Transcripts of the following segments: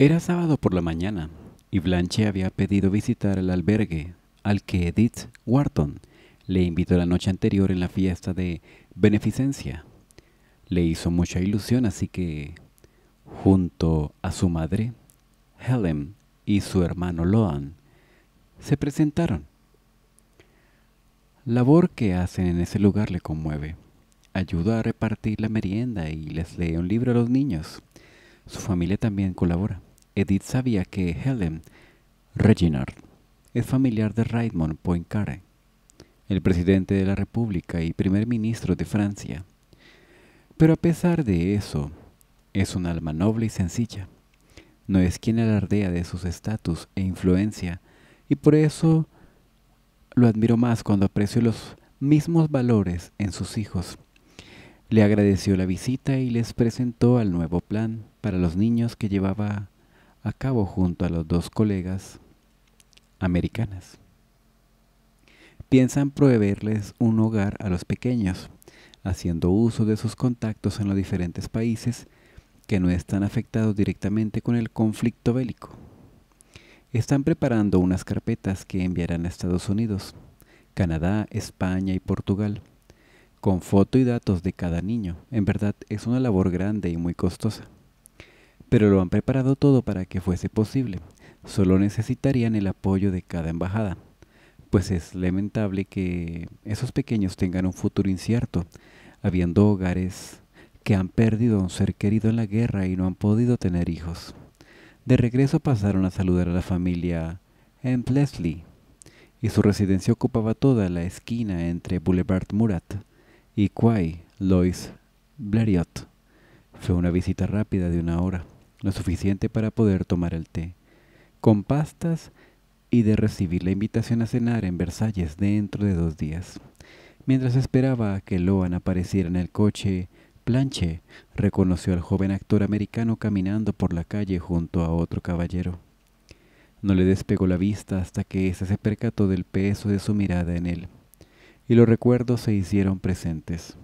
Era sábado por la mañana y Blanche había pedido visitar el albergue al que Edith Wharton le invitó la noche anterior en la fiesta de beneficencia. Le hizo mucha ilusión, así que, junto a su madre, Helen y su hermano Loan, se presentaron. Labor que hacen en ese lugar le conmueve. Ayuda a repartir la merienda y les lee un libro a los niños. Su familia también colabora. Edith sabía que Helen Reginard es familiar de Raymond Poincaré, el presidente de la República y primer ministro de Francia. Pero a pesar de eso, es un alma noble y sencilla. No es quien alardea de sus estatus e influencia, y por eso lo admiro más cuando aprecio los mismos valores en sus hijos. Le agradeció la visita y les presentó al nuevo plan para los niños que llevaba a cabo junto a los dos colegas americanas. Piensan proveerles un hogar a los pequeños, haciendo uso de sus contactos en los diferentes países que no están afectados directamente con el conflicto bélico. Están preparando unas carpetas que enviarán a Estados Unidos, Canadá, España y Portugal, con foto y datos de cada niño. En verdad es una labor grande y muy costosa pero lo han preparado todo para que fuese posible. Solo necesitarían el apoyo de cada embajada. Pues es lamentable que esos pequeños tengan un futuro incierto, habiendo hogares que han perdido a un ser querido en la guerra y no han podido tener hijos. De regreso pasaron a saludar a la familia en y su residencia ocupaba toda la esquina entre Boulevard Murat y Quay Lois Blériot. Fue una visita rápida de una hora lo suficiente para poder tomar el té, con pastas y de recibir la invitación a cenar en Versalles dentro de dos días. Mientras esperaba que Loan apareciera en el coche, Planche reconoció al joven actor americano caminando por la calle junto a otro caballero. No le despegó la vista hasta que éste se percató del peso de su mirada en él, y los recuerdos se hicieron presentes.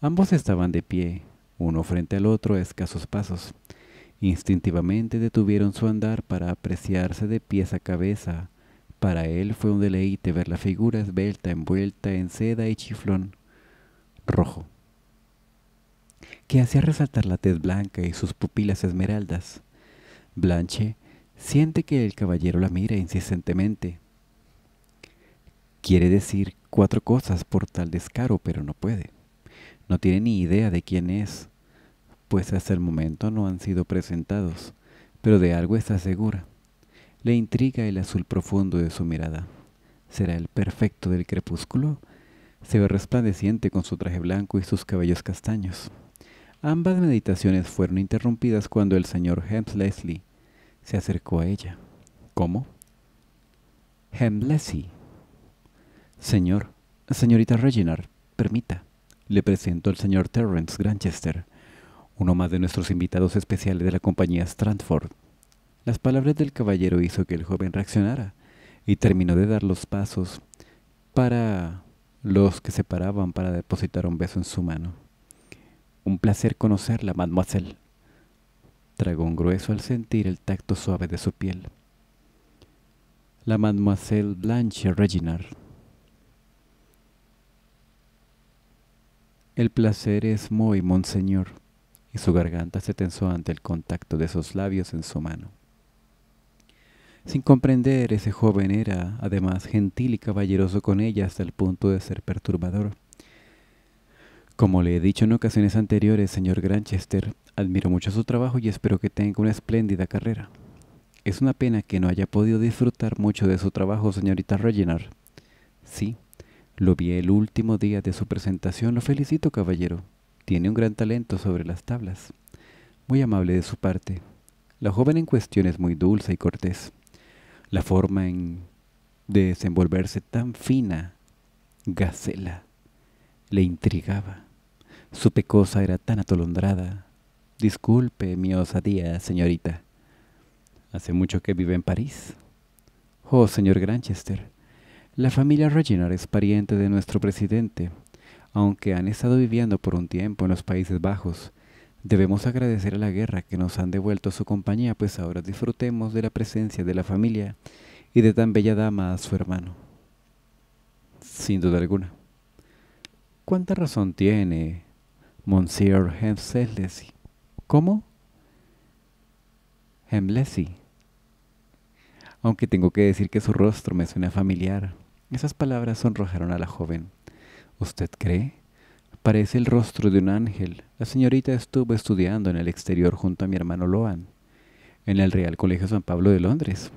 Ambos estaban de pie, uno frente al otro a escasos pasos. Instintivamente detuvieron su andar para apreciarse de pies a cabeza. Para él fue un deleite ver la figura esbelta envuelta en seda y chiflón rojo, que hacía resaltar la tez blanca y sus pupilas esmeraldas. Blanche siente que el caballero la mira insistentemente. Quiere decir cuatro cosas por tal descaro, pero no puede no tiene ni idea de quién es, pues hasta el momento no han sido presentados, pero de algo está segura. Le intriga el azul profundo de su mirada. ¿Será el perfecto del crepúsculo? Se ve resplandeciente con su traje blanco y sus cabellos castaños. Ambas meditaciones fueron interrumpidas cuando el señor Leslie se acercó a ella. ¿Cómo? Leslie? Señor, señorita Reginald, permita le presento al señor Terence Granchester, uno más de nuestros invitados especiales de la compañía Strandford. Las palabras del caballero hizo que el joven reaccionara y terminó de dar los pasos para los que se paraban para depositar un beso en su mano. Un placer conocerla, mademoiselle. Tragó un grueso al sentir el tacto suave de su piel. La mademoiselle Blanche Reginard El placer es muy, monseñor, y su garganta se tensó ante el contacto de sus labios en su mano. Sin comprender, ese joven era, además, gentil y caballeroso con ella hasta el punto de ser perturbador. Como le he dicho en ocasiones anteriores, señor Granchester, admiro mucho su trabajo y espero que tenga una espléndida carrera. Es una pena que no haya podido disfrutar mucho de su trabajo, señorita Reginald. Sí, lo vi el último día de su presentación. Lo felicito, caballero. Tiene un gran talento sobre las tablas. Muy amable de su parte. La joven en cuestión es muy dulce y cortés. La forma en de desenvolverse tan fina, gacela, le intrigaba. Su pecosa era tan atolondrada. Disculpe mi osadía, señorita. Hace mucho que vive en París. Oh, señor Granchester, la familia Reginald es pariente de nuestro presidente. Aunque han estado viviendo por un tiempo en los Países Bajos, debemos agradecer a la guerra que nos han devuelto su compañía, pues ahora disfrutemos de la presencia de la familia y de tan bella dama a su hermano. Sin duda alguna. ¿Cuánta razón tiene Monsieur Hemsley? ¿Cómo? Hemsley. Aunque tengo que decir que su rostro me suena familiar. Esas palabras sonrojaron a la joven. ¿Usted cree? Parece el rostro de un ángel. La señorita estuvo estudiando en el exterior junto a mi hermano Loan, en el Real Colegio San Pablo de Londres.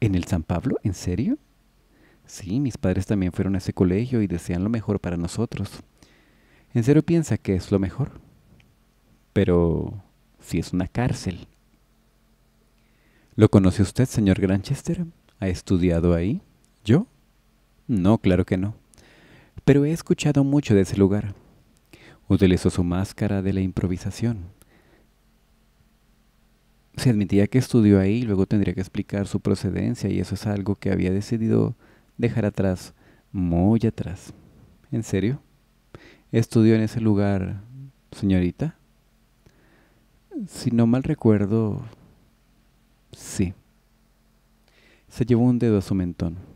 ¿En el San Pablo? ¿En serio? Sí, mis padres también fueron a ese colegio y desean lo mejor para nosotros. ¿En serio piensa que es lo mejor? Pero si es una cárcel. ¿Lo conoce usted, señor Granchester? ¿Ha estudiado ahí? ¿Yo? No, claro que no. Pero he escuchado mucho de ese lugar. Utilizó su máscara de la improvisación. Se admitía que estudió ahí, luego tendría que explicar su procedencia y eso es algo que había decidido dejar atrás, muy atrás. ¿En serio? ¿Estudió en ese lugar, señorita? Si no mal recuerdo, sí. Se llevó un dedo a su mentón.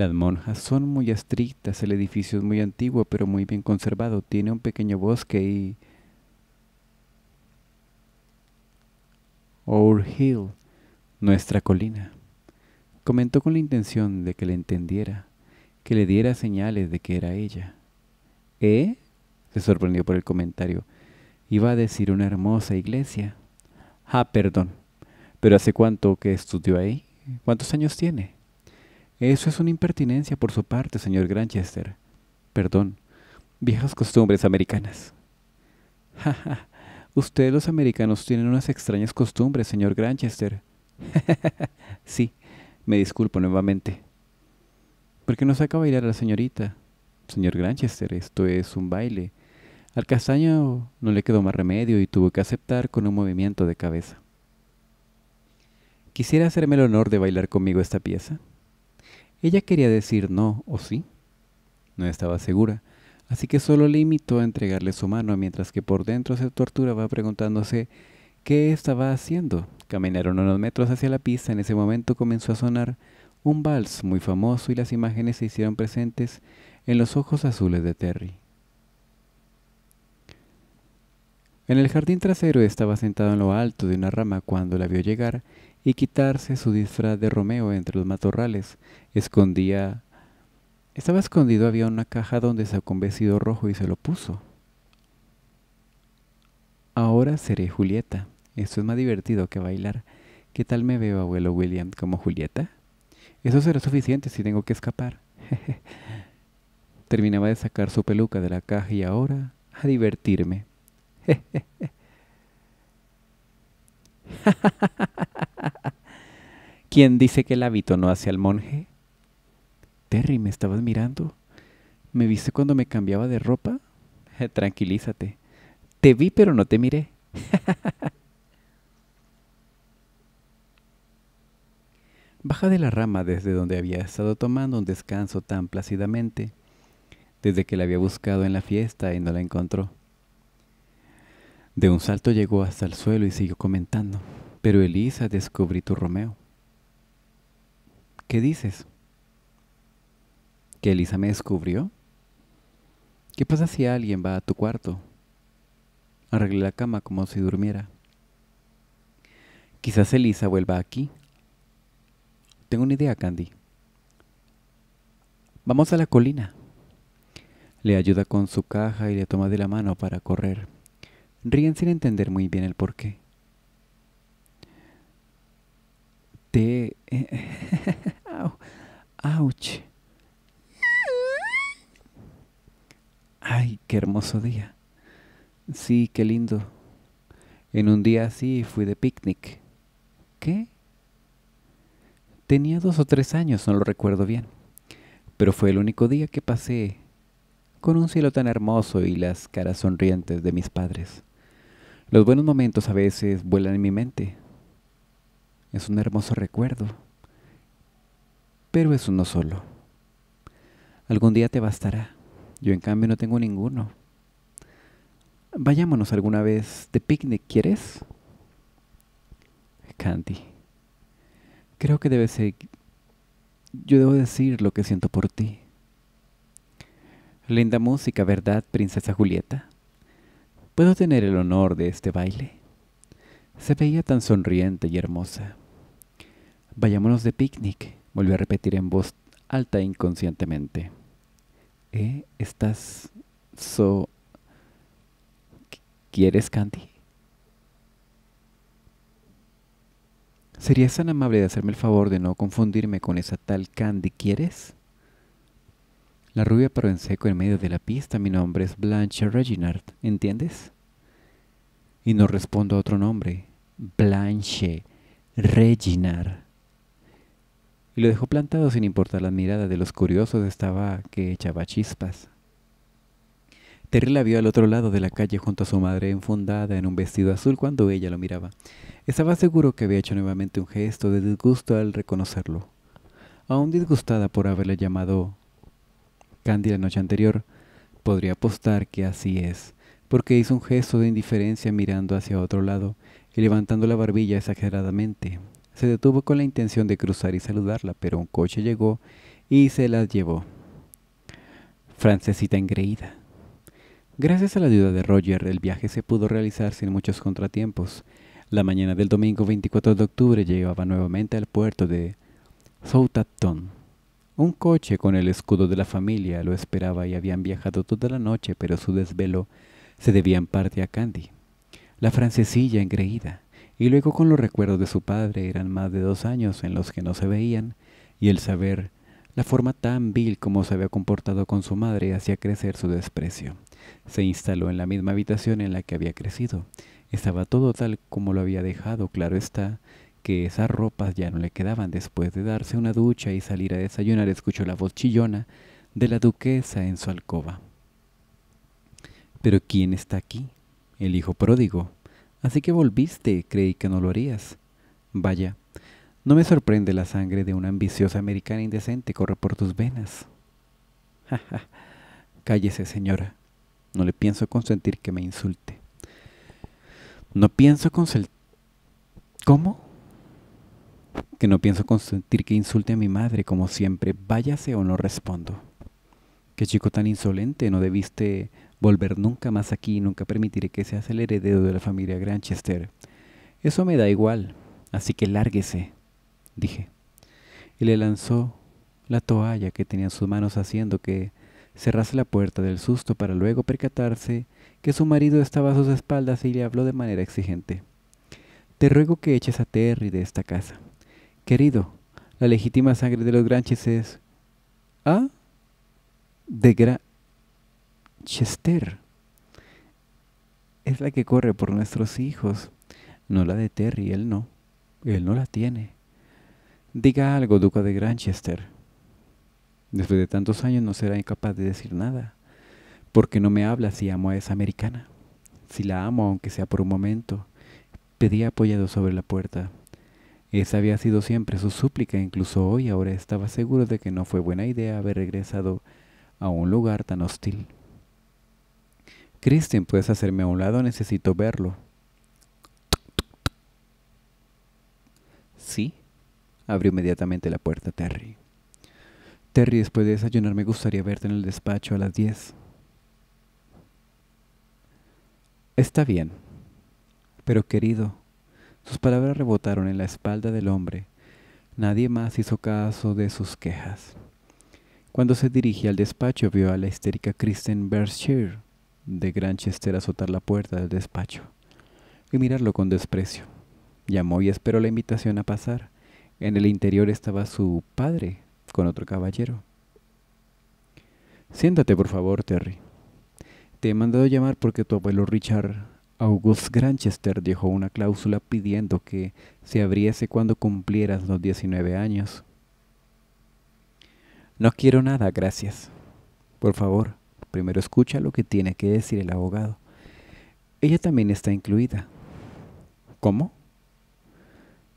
Las monjas son muy estrictas, el edificio es muy antiguo pero muy bien conservado, tiene un pequeño bosque y... Our Hill, nuestra colina. Comentó con la intención de que le entendiera, que le diera señales de que era ella. ¿Eh? Se sorprendió por el comentario. Iba a decir una hermosa iglesia. Ah, perdón. ¿Pero hace cuánto que estudió ahí? ¿Cuántos años tiene? Eso es una impertinencia por su parte, señor Granchester. Perdón, viejas costumbres americanas. Jaja, ustedes los americanos tienen unas extrañas costumbres, señor Granchester. sí, me disculpo nuevamente. ¿Por qué no saca a bailar a la señorita? Señor Granchester, esto es un baile. Al castaño no le quedó más remedio y tuvo que aceptar con un movimiento de cabeza. ¿Quisiera hacerme el honor de bailar conmigo esta pieza? Ella quería decir no o sí. No estaba segura, así que solo le imitó a entregarle su mano mientras que por dentro se torturaba preguntándose qué estaba haciendo. Caminaron unos metros hacia la pista, en ese momento comenzó a sonar un vals muy famoso y las imágenes se hicieron presentes en los ojos azules de Terry. En el jardín trasero estaba sentado en lo alto de una rama cuando la vio llegar y quitarse su disfraz de Romeo entre los matorrales. Escondía... Estaba escondido, había una caja donde sacó un vestido rojo y se lo puso. Ahora seré Julieta. Esto es más divertido que bailar. ¿Qué tal me veo, abuelo William, como Julieta? Eso será suficiente si tengo que escapar. Terminaba de sacar su peluca de la caja y ahora a divertirme. ¿Quién dice que el hábito no hace al monje? Terry, ¿me estabas mirando? ¿Me viste cuando me cambiaba de ropa? Tranquilízate. Te vi pero no te miré. Baja de la rama desde donde había estado tomando un descanso tan plácidamente, desde que la había buscado en la fiesta y no la encontró. De un salto llegó hasta el suelo y siguió comentando. Pero Elisa, descubrí tu Romeo. ¿Qué dices? ¿Que Elisa me descubrió? ¿Qué pasa si alguien va a tu cuarto? Arregle la cama como si durmiera. Quizás Elisa vuelva aquí. Tengo una idea, Candy. Vamos a la colina. Le ayuda con su caja y le toma de la mano para correr. Ríen sin entender muy bien el porqué. Te... Eh, ¡Ay, qué hermoso día! Sí, qué lindo. En un día así fui de picnic. ¿Qué? Tenía dos o tres años, no lo recuerdo bien. Pero fue el único día que pasé con un cielo tan hermoso y las caras sonrientes de mis padres. Los buenos momentos a veces vuelan en mi mente. Es un hermoso recuerdo pero es uno solo. Algún día te bastará. Yo en cambio no tengo ninguno. Vayámonos alguna vez de picnic, ¿quieres? Candy, creo que debe ser... Yo debo decir lo que siento por ti. Linda música, ¿verdad, princesa Julieta? Puedo tener el honor de este baile. Se veía tan sonriente y hermosa. Vayámonos de picnic. Volvió a repetir en voz alta e inconscientemente. ¿Eh? ¿Estás so... ¿Quieres Candy? ¿Serías tan amable de hacerme el favor de no confundirme con esa tal Candy, ¿quieres? La rubia paró en seco en medio de la pista. Mi nombre es Blanche Reginard, ¿entiendes? Y no respondo a otro nombre. Blanche Reginard y lo dejó plantado sin importar la mirada de los curiosos estaba que echaba chispas. Terry la vio al otro lado de la calle junto a su madre enfundada en un vestido azul cuando ella lo miraba. Estaba seguro que había hecho nuevamente un gesto de disgusto al reconocerlo. Aún disgustada por haberle llamado Candy la noche anterior, podría apostar que así es, porque hizo un gesto de indiferencia mirando hacia otro lado y levantando la barbilla exageradamente, se detuvo con la intención de cruzar y saludarla, pero un coche llegó y se las llevó. Francesita engreída. Gracias a la ayuda de Roger, el viaje se pudo realizar sin muchos contratiempos. La mañana del domingo 24 de octubre llegaba nuevamente al puerto de Southampton. Un coche con el escudo de la familia lo esperaba y habían viajado toda la noche, pero su desvelo se debía en parte a Candy, la francesilla engreída y luego con los recuerdos de su padre eran más de dos años en los que no se veían, y el saber la forma tan vil como se había comportado con su madre hacía crecer su desprecio. Se instaló en la misma habitación en la que había crecido. Estaba todo tal como lo había dejado, claro está, que esas ropas ya no le quedaban. Después de darse una ducha y salir a desayunar, escuchó la voz chillona de la duquesa en su alcoba. ¿Pero quién está aquí? El hijo pródigo. Así que volviste, creí que no lo harías. Vaya, no me sorprende la sangre de una ambiciosa americana indecente corre por tus venas. Cállese, señora. No le pienso consentir que me insulte. No pienso consentir... ¿Cómo? Que no pienso consentir que insulte a mi madre como siempre. Váyase o no respondo. Qué chico tan insolente, no debiste volver nunca más aquí nunca permitiré que seas el heredero de la familia Granchester. Eso me da igual, así que lárguese, dije. Y le lanzó la toalla que tenía en sus manos haciendo que cerrase la puerta del susto para luego percatarse que su marido estaba a sus espaldas y le habló de manera exigente. Te ruego que eches a Terry de esta casa. Querido, la legítima sangre de los Granches es... ¿Ah? De Gran. Chester. Es la que corre por nuestros hijos, no la de Terry, él no. Él no la tiene. Diga algo, Duca de Granchester. Después de tantos años no será incapaz de decir nada. porque no me habla si amo a esa americana? Si la amo, aunque sea por un momento. Pedía apoyado sobre la puerta. Esa había sido siempre su súplica, incluso hoy ahora estaba seguro de que no fue buena idea haber regresado a un lugar tan hostil. Kristen, ¿puedes hacerme a un lado? Necesito verlo. Sí. Abrió inmediatamente la puerta Terry. Terry, después de desayunar me gustaría verte en el despacho a las 10. Está bien. Pero querido, sus palabras rebotaron en la espalda del hombre. Nadie más hizo caso de sus quejas. Cuando se dirigía al despacho vio a la histérica Kristen Berkshire de Granchester azotar la puerta del despacho y mirarlo con desprecio. Llamó y esperó la invitación a pasar. En el interior estaba su padre con otro caballero. Siéntate, por favor, Terry. Te he mandado llamar porque tu abuelo Richard August Granchester dejó una cláusula pidiendo que se abriese cuando cumplieras los 19 años. No quiero nada, gracias. Por favor, Primero escucha lo que tiene que decir el abogado. Ella también está incluida. ¿Cómo?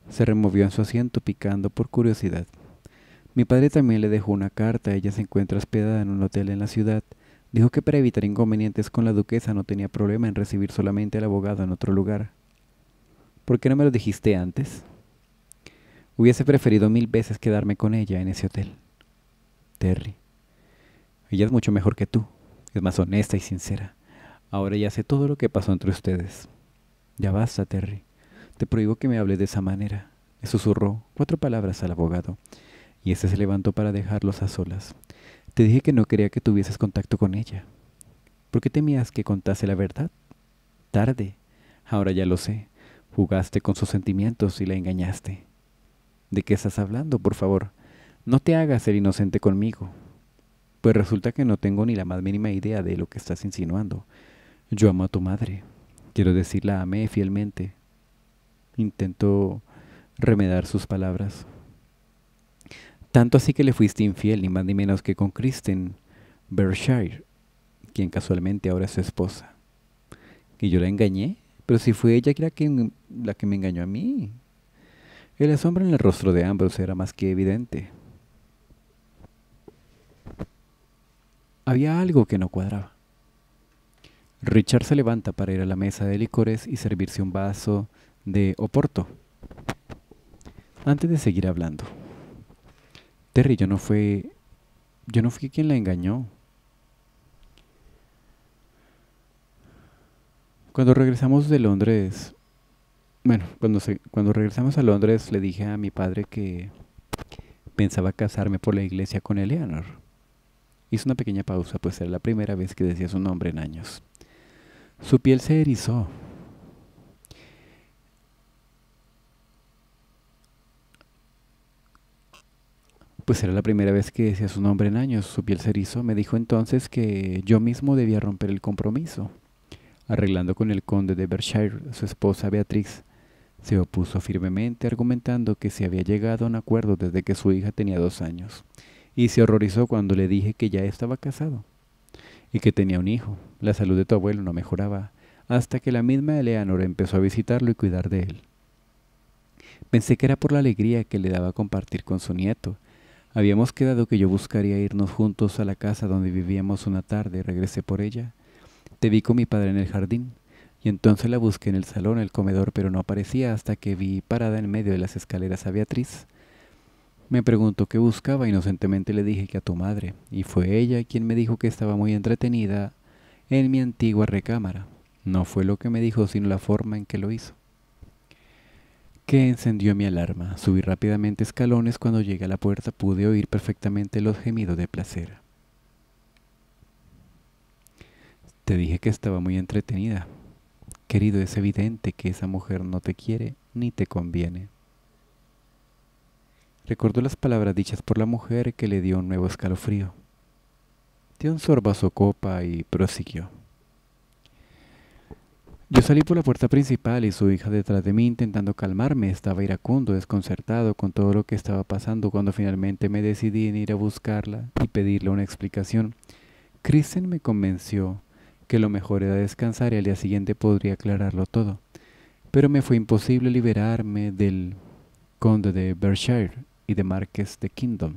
Se removió en su asiento picando por curiosidad. Mi padre también le dejó una carta. Ella se encuentra hospedada en un hotel en la ciudad. Dijo que para evitar inconvenientes con la duquesa no tenía problema en recibir solamente al abogado en otro lugar. ¿Por qué no me lo dijiste antes? Hubiese preferido mil veces quedarme con ella en ese hotel. Terry. Ella es mucho mejor que tú es más honesta y sincera. Ahora ya sé todo lo que pasó entre ustedes. Ya basta, Terry. Te prohíbo que me hable de esa manera. Le susurró cuatro palabras al abogado, y éste se levantó para dejarlos a solas. Te dije que no quería que tuvieses contacto con ella. ¿Por qué temías que contase la verdad? Tarde. Ahora ya lo sé. Jugaste con sus sentimientos y la engañaste. ¿De qué estás hablando, por favor? No te hagas el inocente conmigo. Pues resulta que no tengo ni la más mínima idea de lo que estás insinuando. Yo amo a tu madre. Quiero decir, la amé fielmente. Intento remedar sus palabras. Tanto así que le fuiste infiel, ni más ni menos que con Kristen Berkshire, quien casualmente ahora es su esposa. ¿Que yo la engañé? Pero si fue ella la que, la que me engañó a mí. El asombro en el rostro de ambos era más que evidente. Había algo que no cuadraba. Richard se levanta para ir a la mesa de licores y servirse un vaso de Oporto. Antes de seguir hablando, Terry, yo no fue. Yo no fui quien la engañó. Cuando regresamos de Londres. Bueno, cuando, cuando regresamos a Londres le dije a mi padre que pensaba casarme por la iglesia con Eleanor. Hizo una pequeña pausa, pues era la primera vez que decía su nombre en años. Su piel se erizó. Pues era la primera vez que decía su nombre en años. Su piel se erizó. Me dijo entonces que yo mismo debía romper el compromiso. Arreglando con el conde de Berkshire, su esposa Beatriz se opuso firmemente, argumentando que se había llegado a un acuerdo desde que su hija tenía dos años y se horrorizó cuando le dije que ya estaba casado y que tenía un hijo. La salud de tu abuelo no mejoraba hasta que la misma Eleanor empezó a visitarlo y cuidar de él. Pensé que era por la alegría que le daba compartir con su nieto. Habíamos quedado que yo buscaría irnos juntos a la casa donde vivíamos una tarde y regresé por ella. Te vi con mi padre en el jardín y entonces la busqué en el salón, el comedor, pero no aparecía hasta que vi parada en medio de las escaleras a Beatriz. Me preguntó qué buscaba, inocentemente le dije que a tu madre, y fue ella quien me dijo que estaba muy entretenida en mi antigua recámara. No fue lo que me dijo, sino la forma en que lo hizo. Que encendió mi alarma. Subí rápidamente escalones. Cuando llegué a la puerta pude oír perfectamente los gemidos de placer. Te dije que estaba muy entretenida. Querido, es evidente que esa mujer no te quiere ni te conviene. Recordó las palabras dichas por la mujer que le dio un nuevo escalofrío. Dio un sorbo a su copa y prosiguió. Yo salí por la puerta principal y su hija detrás de mí intentando calmarme. Estaba iracundo, desconcertado con todo lo que estaba pasando cuando finalmente me decidí en ir a buscarla y pedirle una explicación. Kristen me convenció que lo mejor era descansar y al día siguiente podría aclararlo todo. Pero me fue imposible liberarme del conde de Berkshire y de Marques de Kingdom,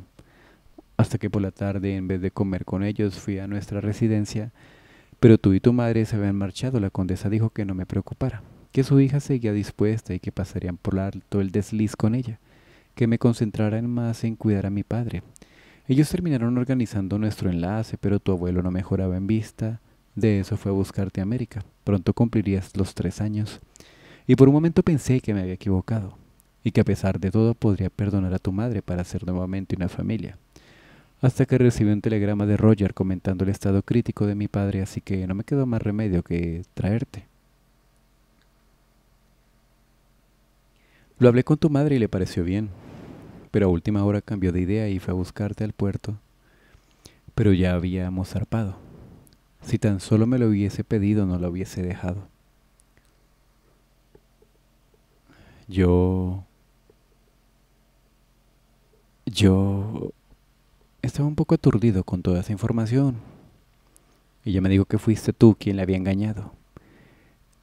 hasta que por la tarde, en vez de comer con ellos, fui a nuestra residencia, pero tú y tu madre se habían marchado, la condesa dijo que no me preocupara, que su hija seguía dispuesta y que pasarían por alto el desliz con ella, que me concentraran más en cuidar a mi padre. Ellos terminaron organizando nuestro enlace, pero tu abuelo no mejoraba en vista, de eso fue a buscarte a América, pronto cumplirías los tres años. Y por un momento pensé que me había equivocado, y que a pesar de todo podría perdonar a tu madre para hacer nuevamente una familia. Hasta que recibí un telegrama de Roger comentando el estado crítico de mi padre, así que no me quedó más remedio que traerte. Lo hablé con tu madre y le pareció bien, pero a última hora cambió de idea y fue a buscarte al puerto, pero ya habíamos zarpado. Si tan solo me lo hubiese pedido, no lo hubiese dejado. Yo yo estaba un poco aturdido con toda esa información. Y ya me digo que fuiste tú quien la había engañado.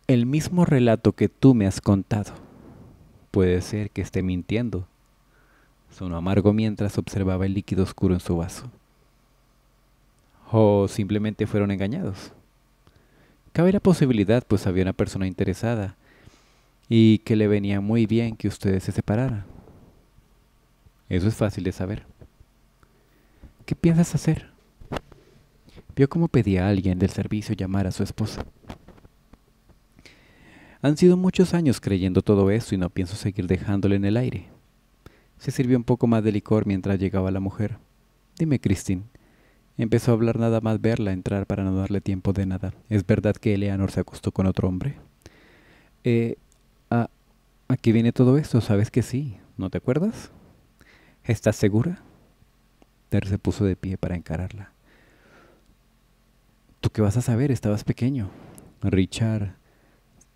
El mismo relato que tú me has contado. Puede ser que esté mintiendo. Sonó amargo mientras observaba el líquido oscuro en su vaso. O simplemente fueron engañados. Cabe la posibilidad, pues había una persona interesada y que le venía muy bien que ustedes se separaran. Eso es fácil de saber. ¿Qué piensas hacer? Vio cómo pedía a alguien del servicio llamar a su esposa. Han sido muchos años creyendo todo esto y no pienso seguir dejándole en el aire. Se sirvió un poco más de licor mientras llegaba la mujer. Dime, Christine. Empezó a hablar nada más verla entrar para no darle tiempo de nada. ¿Es verdad que Eleanor se acostó con otro hombre? Eh, ¿A ah, viene todo esto? ¿Sabes que sí? ¿No te acuerdas? ¿Estás segura? Ter se puso de pie para encararla. ¿Tú qué vas a saber? Estabas pequeño. Richard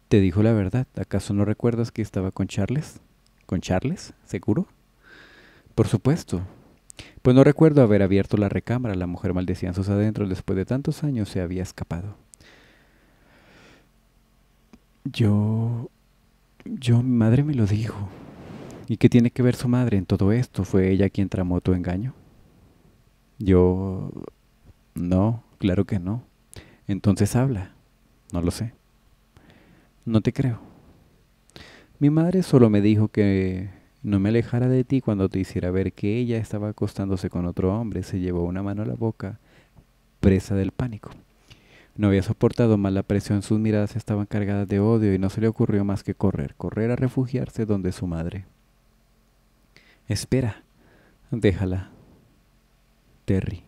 te dijo la verdad. ¿Acaso no recuerdas que estaba con Charles? ¿Con Charles? ¿Seguro? Por supuesto. Pues no recuerdo haber abierto la recámara. La mujer maldecía en sus adentros. Después de tantos años se había escapado. Yo... Yo, mi madre me lo dijo. ¿Y qué tiene que ver su madre en todo esto? ¿Fue ella quien tramó tu engaño? Yo... No, claro que no. Entonces habla. No lo sé. No te creo. Mi madre solo me dijo que no me alejara de ti cuando te hiciera ver que ella estaba acostándose con otro hombre. Se llevó una mano a la boca, presa del pánico. No había soportado más la presión, sus miradas estaban cargadas de odio y no se le ocurrió más que correr, correr a refugiarse donde su madre. Espera. Déjala. Terry.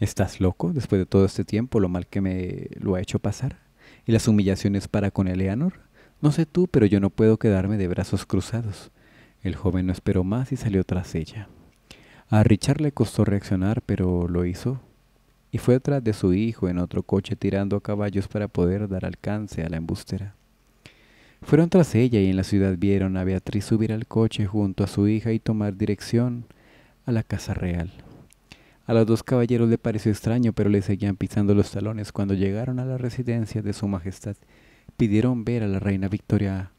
¿Estás loco después de todo este tiempo, lo mal que me lo ha hecho pasar? ¿Y las humillaciones para con Eleanor? No sé tú, pero yo no puedo quedarme de brazos cruzados. El joven no esperó más y salió tras ella. A Richard le costó reaccionar, pero lo hizo. Y fue atrás de su hijo en otro coche tirando a caballos para poder dar alcance a la embustera. Fueron tras ella y en la ciudad vieron a Beatriz subir al coche junto a su hija y tomar dirección a la casa real. A los dos caballeros le pareció extraño, pero le seguían pisando los talones. Cuando llegaron a la residencia de su majestad, pidieron ver a la reina Victoria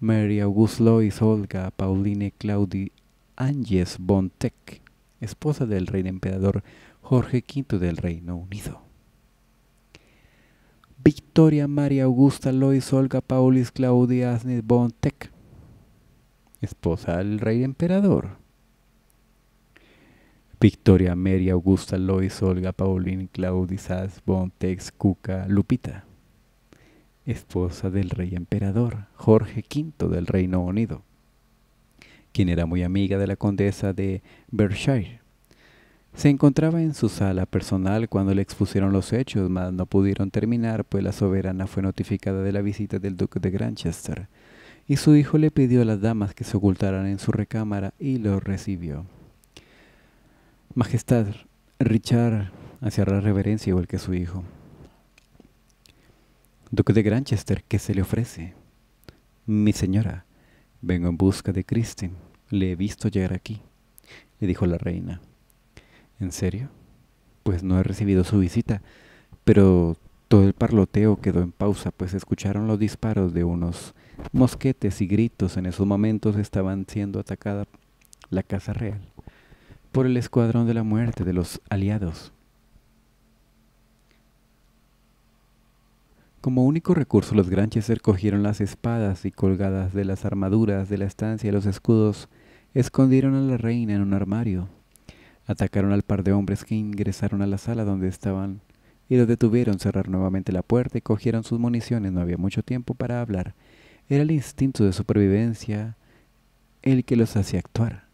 Mary Auguste Lois Olga Pauline Claudie Anges von esposa del rey emperador Jorge V del Reino Unido. Victoria, María Augusta, Lois, Olga, Paulis, Claudia, Asnis, Bontec, esposa del rey emperador. Victoria, María Augusta, Lois, Olga, Claudia claudia Bontex, Cuca, Lupita. Esposa del rey emperador, Jorge V del Reino Unido, quien era muy amiga de la condesa de Berkshire. Se encontraba en su sala personal cuando le expusieron los hechos, mas no pudieron terminar, pues la soberana fue notificada de la visita del duque de Granchester, y su hijo le pidió a las damas que se ocultaran en su recámara y lo recibió. Majestad, Richard hacia la reverencia igual que su hijo. Duque de Granchester, ¿qué se le ofrece? Mi señora, vengo en busca de Christine, Le he visto llegar aquí, le dijo la reina. ¿En serio? Pues no he recibido su visita, pero todo el parloteo quedó en pausa, pues escucharon los disparos de unos mosquetes y gritos. En esos momentos estaban siendo atacada la Casa Real por el Escuadrón de la Muerte de los Aliados. Como único recurso, los Granchester cogieron las espadas y colgadas de las armaduras de la estancia y los escudos, escondieron a la reina en un armario, Atacaron al par de hombres que ingresaron a la sala donde estaban y los detuvieron, cerraron nuevamente la puerta y cogieron sus municiones. No había mucho tiempo para hablar. Era el instinto de supervivencia el que los hacía actuar.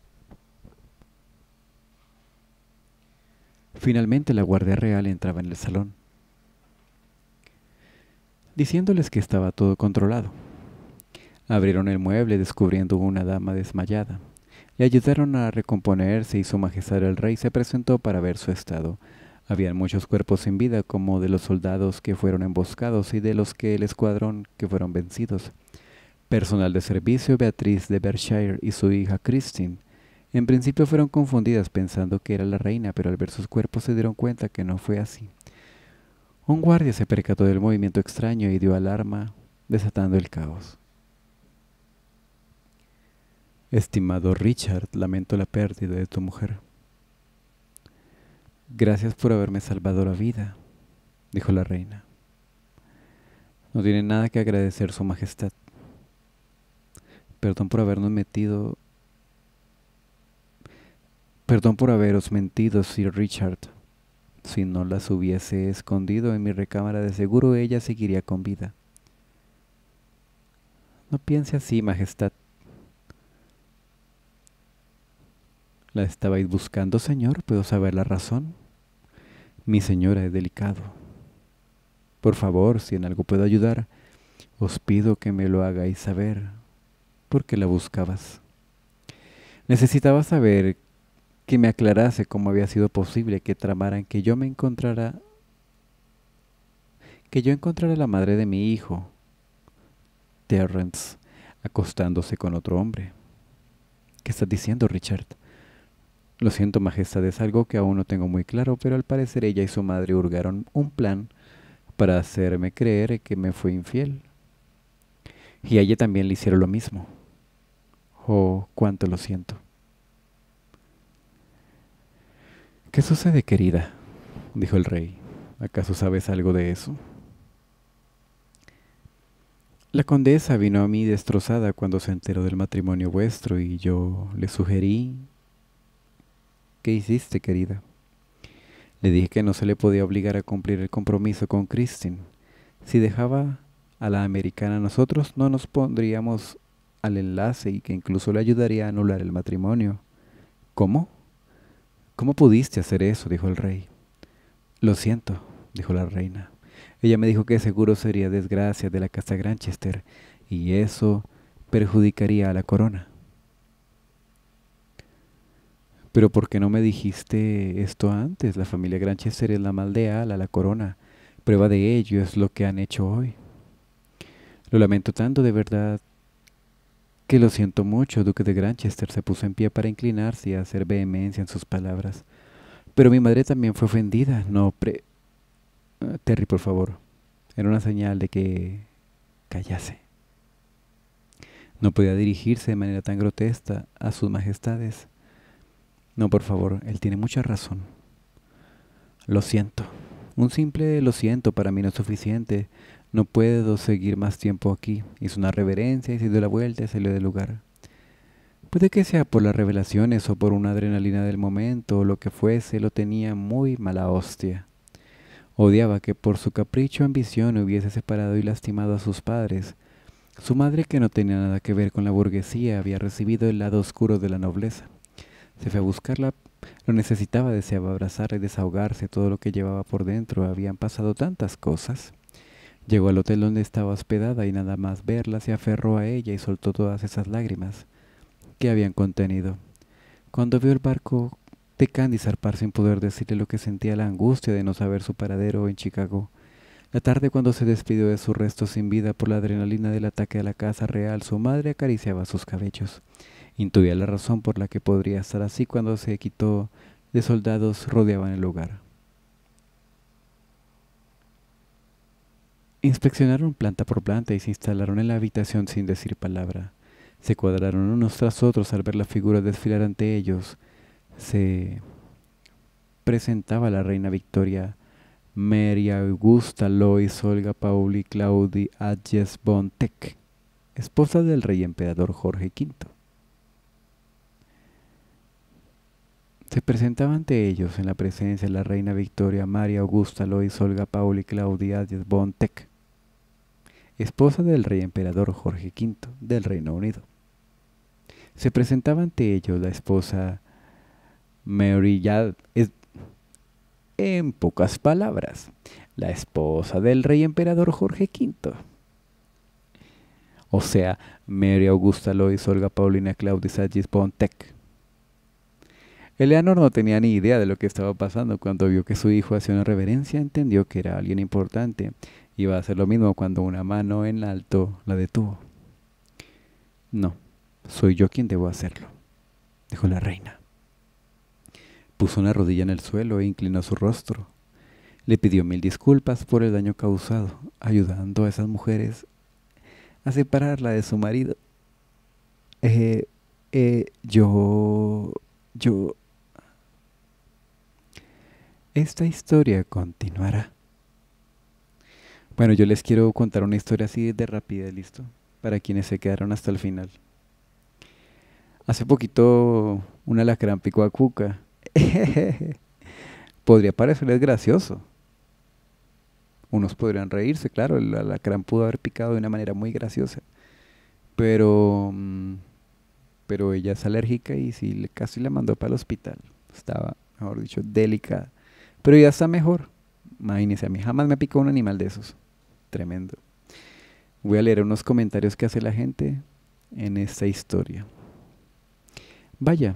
Finalmente la Guardia Real entraba en el salón, diciéndoles que estaba todo controlado. Abrieron el mueble descubriendo una dama desmayada. Le ayudaron a recomponerse y su majestad el rey se presentó para ver su estado. Habían muchos cuerpos sin vida, como de los soldados que fueron emboscados y de los que el escuadrón que fueron vencidos. Personal de servicio Beatriz de Berkshire y su hija Christine. En principio fueron confundidas pensando que era la reina, pero al ver sus cuerpos se dieron cuenta que no fue así. Un guardia se percató del movimiento extraño y dio alarma, desatando el caos. Estimado Richard, lamento la pérdida de tu mujer. Gracias por haberme salvado la vida, dijo la reina. No tiene nada que agradecer su majestad. Perdón por habernos metido... Perdón por haberos mentido, Sir Richard. Si no las hubiese escondido en mi recámara, de seguro ella seguiría con vida. No piense así, Majestad, La estabais buscando, señor. ¿Puedo saber la razón? Mi señora es delicado. Por favor, si en algo puedo ayudar, os pido que me lo hagáis saber, —¿Por qué la buscabas. Necesitaba saber que me aclarase cómo había sido posible que tramaran que yo me encontrara que yo encontrara la madre de mi hijo, Terrence, acostándose con otro hombre. ¿Qué estás diciendo, Richard? Lo siento, Majestad, es algo que aún no tengo muy claro, pero al parecer ella y su madre hurgaron un plan para hacerme creer que me fue infiel. Y a ella también le hicieron lo mismo. Oh, cuánto lo siento. ¿Qué sucede, querida? dijo el rey. ¿Acaso sabes algo de eso? La condesa vino a mí destrozada cuando se enteró del matrimonio vuestro y yo le sugerí ¿Qué hiciste, querida? Le dije que no se le podía obligar a cumplir el compromiso con Kristin. Si dejaba a la americana nosotros no nos pondríamos al enlace y que incluso le ayudaría a anular el matrimonio. ¿Cómo? ¿Cómo pudiste hacer eso? dijo el rey. Lo siento, dijo la reina. Ella me dijo que seguro sería desgracia de la casa Granchester y eso perjudicaría a la corona pero ¿por qué no me dijiste esto antes? La familia Granchester es la maldea, la corona. Prueba de ello es lo que han hecho hoy. Lo lamento tanto, de verdad, que lo siento mucho. Duque de Granchester se puso en pie para inclinarse y hacer vehemencia en sus palabras. Pero mi madre también fue ofendida. No, pre... Ah, Terry, por favor. Era una señal de que callase. No podía dirigirse de manera tan grotesca a sus majestades. No, por favor, él tiene mucha razón. Lo siento. Un simple lo siento para mí no es suficiente. No puedo seguir más tiempo aquí. Hizo una reverencia y se dio la vuelta y salió del lugar. Puede que sea por las revelaciones o por una adrenalina del momento o lo que fuese, lo tenía muy mala hostia. Odiaba que por su capricho ambición hubiese separado y lastimado a sus padres. Su madre, que no tenía nada que ver con la burguesía, había recibido el lado oscuro de la nobleza. Se fue a buscarla. Lo necesitaba, deseaba abrazarla y desahogarse. Todo lo que llevaba por dentro. Habían pasado tantas cosas. Llegó al hotel donde estaba hospedada y nada más verla se aferró a ella y soltó todas esas lágrimas que habían contenido. Cuando vio el barco de Candy zarpar sin poder decirle lo que sentía la angustia de no saber su paradero en Chicago, la tarde cuando se despidió de su resto sin vida por la adrenalina del ataque a la casa real, su madre acariciaba sus cabellos. Intuía la razón por la que podría estar así cuando se quitó de soldados rodeaban el lugar. Inspeccionaron planta por planta y se instalaron en la habitación sin decir palabra. Se cuadraron unos tras otros al ver la figura desfilar ante ellos. Se presentaba la reina Victoria, Mary Augusta, Lois, Olga, Pauli, Claudi, Agnes Bontec, esposa del rey emperador Jorge V. Se presentaba ante ellos en la presencia de la reina Victoria, María Augusta, Lois, Olga, Paul y Claudia de Bontec, esposa del rey emperador Jorge V del Reino Unido. Se presentaba ante ellos la esposa Mary Yad, en pocas palabras, la esposa del rey emperador Jorge V. O sea, Mary Augusta Lois, Olga Paulina Claudia Sagis Pontec. Eleanor no tenía ni idea de lo que estaba pasando. Cuando vio que su hijo hacía una reverencia, entendió que era alguien importante. Iba a hacer lo mismo cuando una mano en alto la detuvo. No, soy yo quien debo hacerlo, dijo la reina. Puso una rodilla en el suelo e inclinó su rostro. Le pidió mil disculpas por el daño causado, ayudando a esas mujeres a separarla de su marido. Eh, eh yo, yo, esta historia continuará. Bueno, yo les quiero contar una historia así de rápida, y listo, para quienes se quedaron hasta el final. Hace poquito una alacrán picó a Cuca. Podría parecerles gracioso. Unos podrían reírse, claro, el alacrán pudo haber picado de una manera muy graciosa. Pero, mm, pero ella es alérgica y casi la mandó para el hospital. Estaba, mejor dicho, delicada. Pero ya está mejor. Imagínense, a mí jamás me picó un animal de esos. Tremendo. Voy a leer unos comentarios que hace la gente en esta historia. Vaya.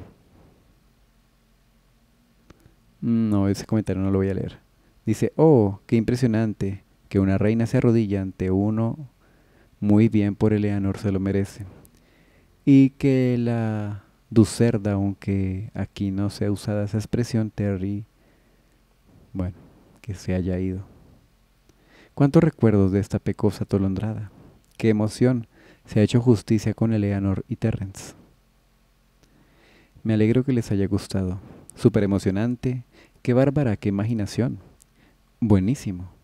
No, ese comentario no lo voy a leer. Dice, oh, qué impresionante que una reina se arrodilla ante uno. Muy bien por Eleanor, se lo merece. Y que la Ducerda, aunque aquí no sea usada esa expresión, Terry bueno, que se haya ido. ¿Cuántos recuerdos de esta pecosa tolondrada? ¡Qué emoción! Se ha hecho justicia con Eleanor y Terrence. Me alegro que les haya gustado. Súper emocionante. ¡Qué bárbara! ¡Qué imaginación! Buenísimo.